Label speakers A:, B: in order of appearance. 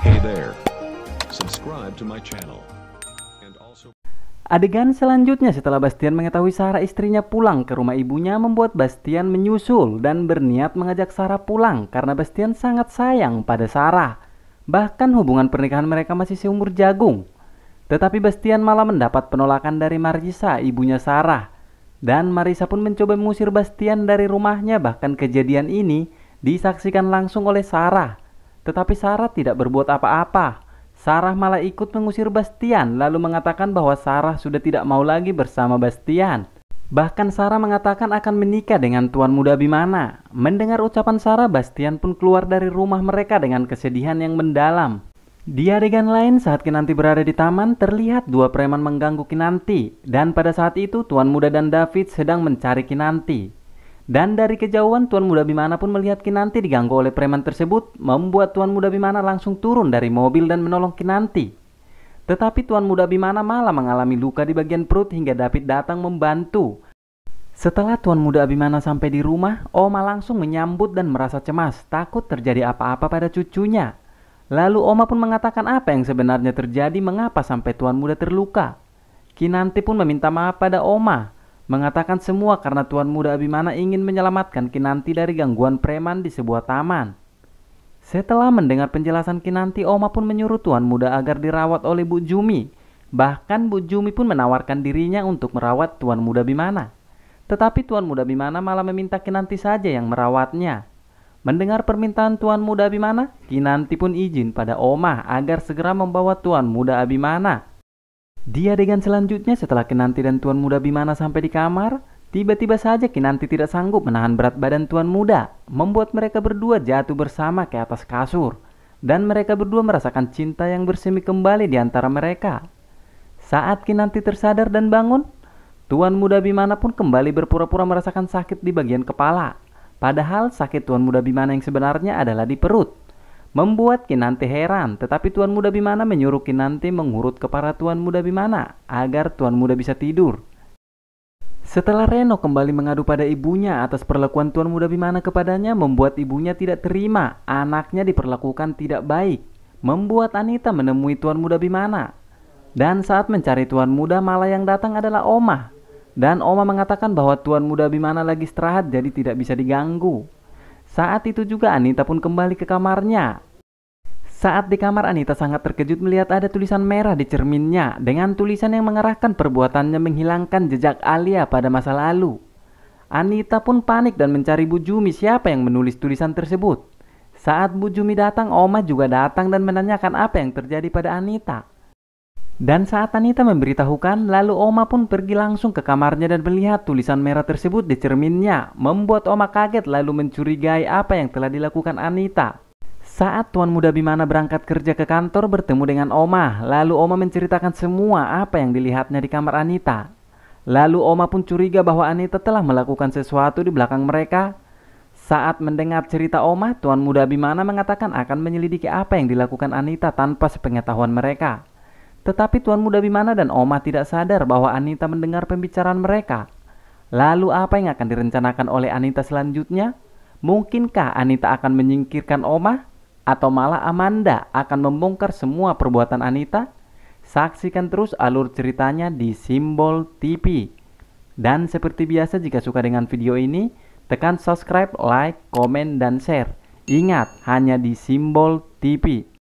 A: Hey there. Subscribe to my channel. Adegan selanjutnya setelah Bastian mengetahui Sarah istrinya pulang ke rumah ibunya membuat Bastian menyusul dan berniat mengajak Sarah pulang karena Bastian sangat sayang pada Sarah. Bahkan hubungan pernikahan mereka masih seumur jagung. Tetapi Bastian malah mendapat penolakan dari Marisa, ibunya Sarah. Dan Marisa pun mencoba mengusir Bastian dari rumahnya bahkan kejadian ini disaksikan langsung oleh Sarah. Tetapi Sarah tidak berbuat apa-apa. Sarah malah ikut mengusir Bastian lalu mengatakan bahwa Sarah sudah tidak mau lagi bersama Bastian. Bahkan Sarah mengatakan akan menikah dengan tuan muda Bimana. Mendengar ucapan Sarah, Bastian pun keluar dari rumah mereka dengan kesedihan yang mendalam. Di adegan lain saat Kinanti berada di taman terlihat dua preman mengganggu Kinanti dan pada saat itu Tuan Muda dan David sedang mencari Kinanti. Dan dari kejauhan Tuan Muda Bimana pun melihat Kinanti diganggu oleh preman tersebut membuat Tuan Muda Bimana langsung turun dari mobil dan menolong Kinanti. Tetapi Tuan Muda Bimana malah mengalami luka di bagian perut hingga David datang membantu. Setelah Tuan Muda Abimana sampai di rumah, Oma langsung menyambut dan merasa cemas, takut terjadi apa-apa pada cucunya. Lalu Oma pun mengatakan apa yang sebenarnya terjadi mengapa sampai Tuan Muda terluka. Kinanti pun meminta maaf pada Oma mengatakan semua karena tuan muda Abimana ingin menyelamatkan Kinanti dari gangguan preman di sebuah taman. Setelah mendengar penjelasan Kinanti, Oma pun menyuruh tuan muda agar dirawat oleh Bu Jumi. Bahkan Bu Jumi pun menawarkan dirinya untuk merawat tuan muda Bimana. Tetapi tuan muda Bimana malah meminta Kinanti saja yang merawatnya. Mendengar permintaan Tuan Muda Abimana, Kinanti pun izin pada Oma agar segera membawa Tuan Muda Abimana di adegan selanjutnya setelah Kinanti dan Tuan Muda Bimana sampai di kamar, tiba-tiba saja Kinanti tidak sanggup menahan berat badan Tuan Muda, membuat mereka berdua jatuh bersama ke atas kasur. Dan mereka berdua merasakan cinta yang bersemi kembali di antara mereka. Saat Kinanti tersadar dan bangun, Tuan Muda Bimana pun kembali berpura-pura merasakan sakit di bagian kepala. Padahal sakit Tuan Muda Bimana yang sebenarnya adalah di perut membuat Kinanti heran. Tetapi Tuan Muda Bimana menyuruh Kinanti mengurut kepala Tuan Muda Bimana agar Tuan Muda bisa tidur. Setelah Reno kembali mengadu pada ibunya atas perlakuan Tuan Muda Bimana kepadanya membuat ibunya tidak terima anaknya diperlakukan tidak baik. Membuat Anita menemui Tuan Muda Bimana. Dan saat mencari Tuan Muda malah yang datang adalah Oma. Dan Oma mengatakan bahwa Tuan Muda Bimana lagi istirahat jadi tidak bisa diganggu. Saat itu juga Anita pun kembali ke kamarnya. Saat di kamar Anita sangat terkejut melihat ada tulisan merah di cerminnya dengan tulisan yang mengarahkan perbuatannya menghilangkan jejak Alia pada masa lalu. Anita pun panik dan mencari Bu Jumi siapa yang menulis tulisan tersebut. Saat Bu Jumi datang, Oma juga datang dan menanyakan apa yang terjadi pada Anita. Dan saat Anita memberitahukan, lalu Oma pun pergi langsung ke kamarnya dan melihat tulisan merah tersebut di cerminnya, membuat Oma kaget lalu mencurigai apa yang telah dilakukan Anita. Saat Tuan Muda Bimana berangkat kerja ke kantor bertemu dengan Oma, lalu Oma menceritakan semua apa yang dilihatnya di kamar Anita. Lalu Oma pun curiga bahwa Anita telah melakukan sesuatu di belakang mereka. Saat mendengar cerita Oma, Tuan Muda Bimana mengatakan akan menyelidiki apa yang dilakukan Anita tanpa sepengetahuan mereka. Tetapi Tuan Muda Bimana dan Oma tidak sadar bahwa Anita mendengar pembicaraan mereka. Lalu apa yang akan direncanakan oleh Anita selanjutnya? Mungkinkah Anita akan menyingkirkan Oma? Atau malah Amanda akan membongkar semua perbuatan Anita? Saksikan terus alur ceritanya di Simbol TV. Dan seperti biasa jika suka dengan video ini, tekan subscribe, like, komen, dan share. Ingat, hanya di Simbol TV.